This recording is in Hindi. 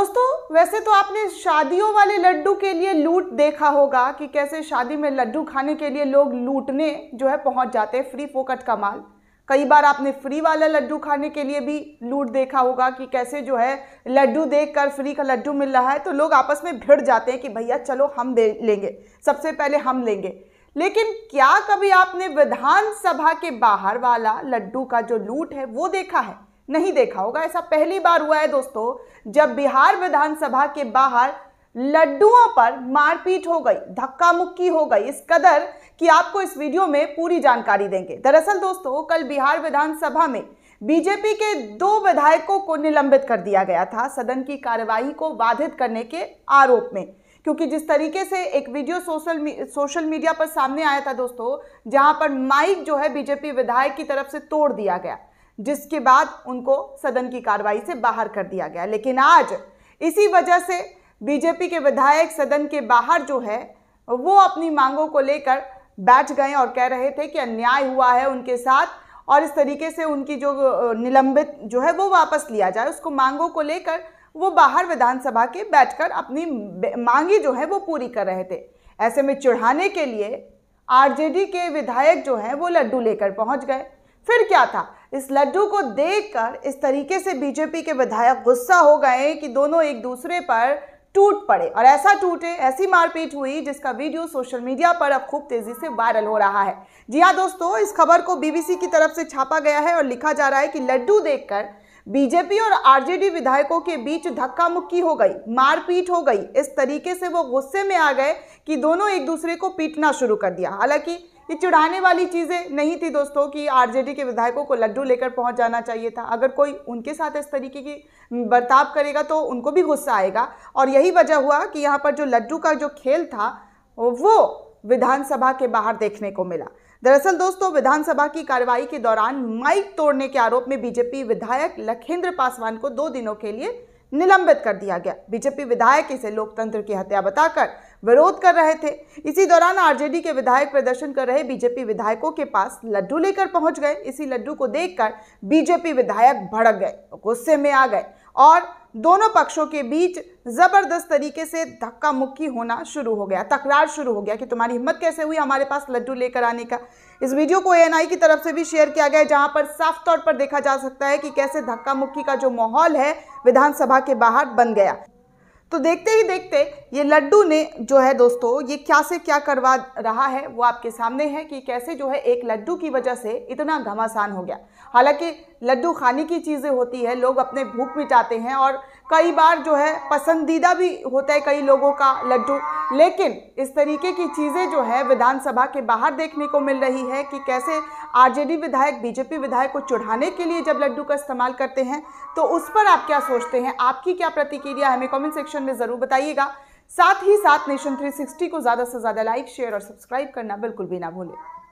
दोस्तों वैसे तो आपने शादियों वाले लड्डू के लिए लूट देखा होगा कि कैसे शादी में लड्डू खाने के लिए लोग लूटने जो है पहुंच जाते हैं फ्री फोकट का माल कई बार आपने फ्री वाला लड्डू खाने के लिए भी लूट देखा होगा कि कैसे जो है लड्डू देखकर फ्री का लड्डू मिल रहा है तो लोग आपस में भिड़ जाते हैं कि भैया चलो हम दे लेंगे सबसे पहले हम लेंगे लेकिन क्या कभी आपने विधानसभा के बाहर वाला लड्डू का जो लूट है वो देखा है नहीं देखा होगा ऐसा पहली बार हुआ है दोस्तों जब बिहार विधानसभा के बाहर लड्डुओं पर मारपीट हो गई धक्का मुक्की हो गई इस कदर कि आपको इस वीडियो में पूरी जानकारी देंगे दरअसल दोस्तों कल बिहार विधानसभा में बीजेपी के दो विधायकों को निलंबित कर दिया गया था सदन की कार्यवाही को बाधित करने के आरोप में क्योंकि जिस तरीके से एक वीडियो सोशल मी, सोशल मीडिया पर सामने आया था दोस्तों जहां पर माइक जो है बीजेपी विधायक की तरफ से तोड़ दिया गया जिसके बाद उनको सदन की कार्रवाई से बाहर कर दिया गया लेकिन आज इसी वजह से बीजेपी के विधायक सदन के बाहर जो है वो अपनी मांगों को लेकर बैठ गए और कह रहे थे कि अन्याय हुआ है उनके साथ और इस तरीके से उनकी जो निलंबित जो है वो वापस लिया जाए उसको मांगों को लेकर वो बाहर विधानसभा के बैठकर अपनी मांगी जो है वो पूरी कर रहे थे ऐसे में चढ़ाने के लिए आरजेडी के विधायक जो हैं वो लड्डू लेकर पहुंच गए फिर क्या था इस लड्डू को देखकर इस तरीके से बीजेपी के विधायक गुस्सा हो गए कि दोनों एक दूसरे पर टूट पड़े और ऐसा टूटे ऐसी मारपीट हुई जिसका वीडियो सोशल मीडिया पर अब खूब तेजी से वायरल हो रहा है जी हाँ दोस्तों इस खबर को बीबीसी की तरफ से छापा गया है और लिखा जा रहा है कि लड्डू देखकर बीजेपी और आरजेडी विधायकों के बीच धक्का मुक्की हो गई मारपीट हो गई इस तरीके से वो गुस्से में आ गए कि दोनों एक दूसरे को पीटना शुरू कर दिया हालांकि ये चिढ़ाने वाली चीज़ें नहीं थी दोस्तों कि आरजेडी के विधायकों को लड्डू लेकर पहुंच जाना चाहिए था अगर कोई उनके साथ इस तरीके की बर्ताव करेगा तो उनको भी गुस्सा आएगा और यही वजह हुआ कि यहाँ पर जो लड्डू का जो खेल था वो विधानसभा के बाहर देखने को मिला दरअसल दोस्तों विधानसभा की कार्यवाही के दौरान माइक तोड़ने के आरोप में बीजेपी विधायक लखेंद्र पासवान को दो दिनों के लिए निलंबित कर दिया गया बीजेपी विधायक इसे लोकतंत्र की हत्या बताकर विरोध कर रहे थे इसी दौरान आरजेडी के विधायक प्रदर्शन कर रहे बीजेपी विधायकों के पास लड्डू लेकर पहुंच गए इसी लड्डू को देखकर बीजेपी विधायक भड़क गए गुस्से में आ गए और दोनों पक्षों के बीच ज़बरदस्त तरीके से धक्का मुक्की होना शुरू हो गया तकरार शुरू हो गया कि तुम्हारी हिम्मत कैसे हुई हमारे पास लड्डू लेकर आने का इस वीडियो को एएनआई की तरफ से भी शेयर किया गया जहां पर साफ तौर पर देखा जा सकता है कि कैसे धक्का मुक्की का जो माहौल है विधानसभा के बाहर बन गया तो देखते ही देखते ये लड्डू ने जो है दोस्तों ये क्या से क्या करवा रहा है वो आपके सामने है कि कैसे जो है एक लड्डू की वजह से इतना घमासान हो गया हालांकि लड्डू खाने की चीज़ें होती है लोग अपने भूख मिटाते हैं और कई बार जो है पसंदीदा भी होता है कई लोगों का लड्डू लेकिन इस तरीके की चीज़ें जो है विधानसभा के बाहर देखने को मिल रही है कि कैसे आरजेडी विधायक बीजेपी विधायक को चढ़ाने के लिए जब लड्डू का इस्तेमाल करते हैं तो उस पर आप क्या सोचते हैं आपकी क्या प्रतिक्रिया हमें कॉमेंट सेक्शन में ज़रूर बताइएगा साथ ही साथ नेशन 360 को ज़्यादा से ज़्यादा लाइक शेयर और सब्सक्राइब करना बिल्कुल भी ना भूलें